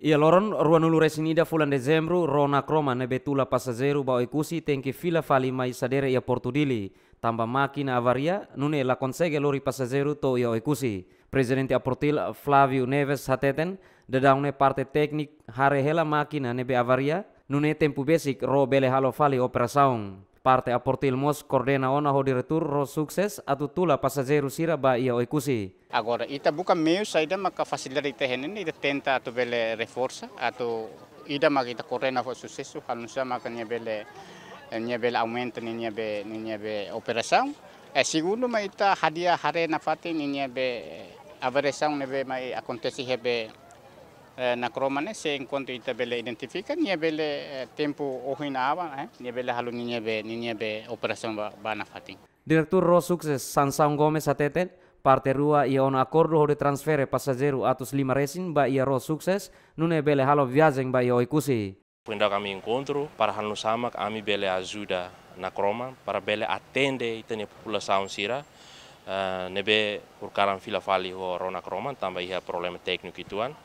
Ia loron ruan ulu resinida fulan Dezembru rona kroma ne betula pasazeru bau ikusi tengki fila fali mai sadere ia portudili. Tamba makin avaria nune la konsege lori pasazeru to ia ikusi. Presidente Aportil Flavio Neves hateten dedaune parte teknik hare hela makina nebe avaria nune tempu besik ro bele halo fali saung. Parte aportilmos kordena ona ho diretur sukses atau tula pasajeru sira ba ia oikusi. Agora, ita bukan meio saída maka fasilitas tehen ini ita tenta atau bele reforsa atau ida maka ita kordena ho sukses, halusa maka nia bele nia bele aumenta nia be nia be operasaun. E segundo ma ita hadiah hare nafate nia be avariação nia be mai akontesi hebe Eh, nakromane se encontro ita bele identifica nia bele tempo ohin awa eh, eh nia bele halu nia be nia be operação ba bana fatin Diretor Rosux Sansão Gomes ateten parte rua ia on akordo de transfere passageiro atus lima resin ba ia Rosux nune bele halo viagem ba ia oikusi Quando kami encontro para hanu sama kami bele ajuda na croma para bele atende ita nia população sira Eh, nebe urkaran filafali ho ronak roman tamba iha problem teknik ituan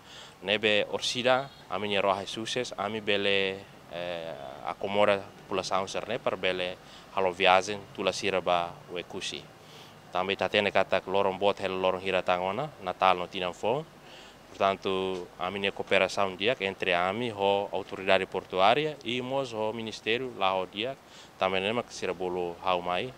nebe orsida ami nyero suses ami bele eh, akomora sauser ne per bele halo viazen tula siraba wekusi tamba itatene katak lorong bot hel loron hira tangona natal no tinan fon portanto a minha cooperação dia entre a AMI ho autoridade portuária e mos ho ministério lá o dia também não é que será mai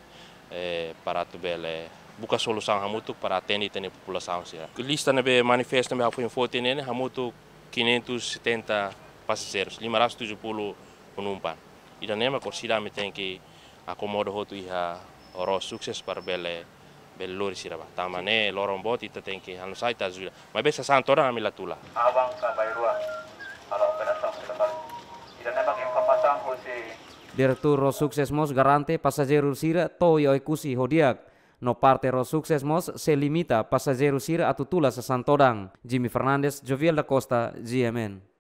eh, para tu bele buka solução hamutu para atender a população. A lista nebe manifesta nebe apoio forte nene hamutu 570 e passageiros, 570 penumpang. Ida nema korsida me tem que tu hotu iha oro sukses par bele bele lori Tama ne lorong um bot ita e tem que hanusai ta zuida. Ma besa santora ami latula. Abang kabairua ala kita siraba. Ida e nema informação kursi Direktur Sukses Mos garante pasajeru sira Toyo yo ikusi hodiak no parte sukses mos se limita pasajeru sir atu tula sa e santodang. Jimmy Fernandez, Jovial da Costa, GMN.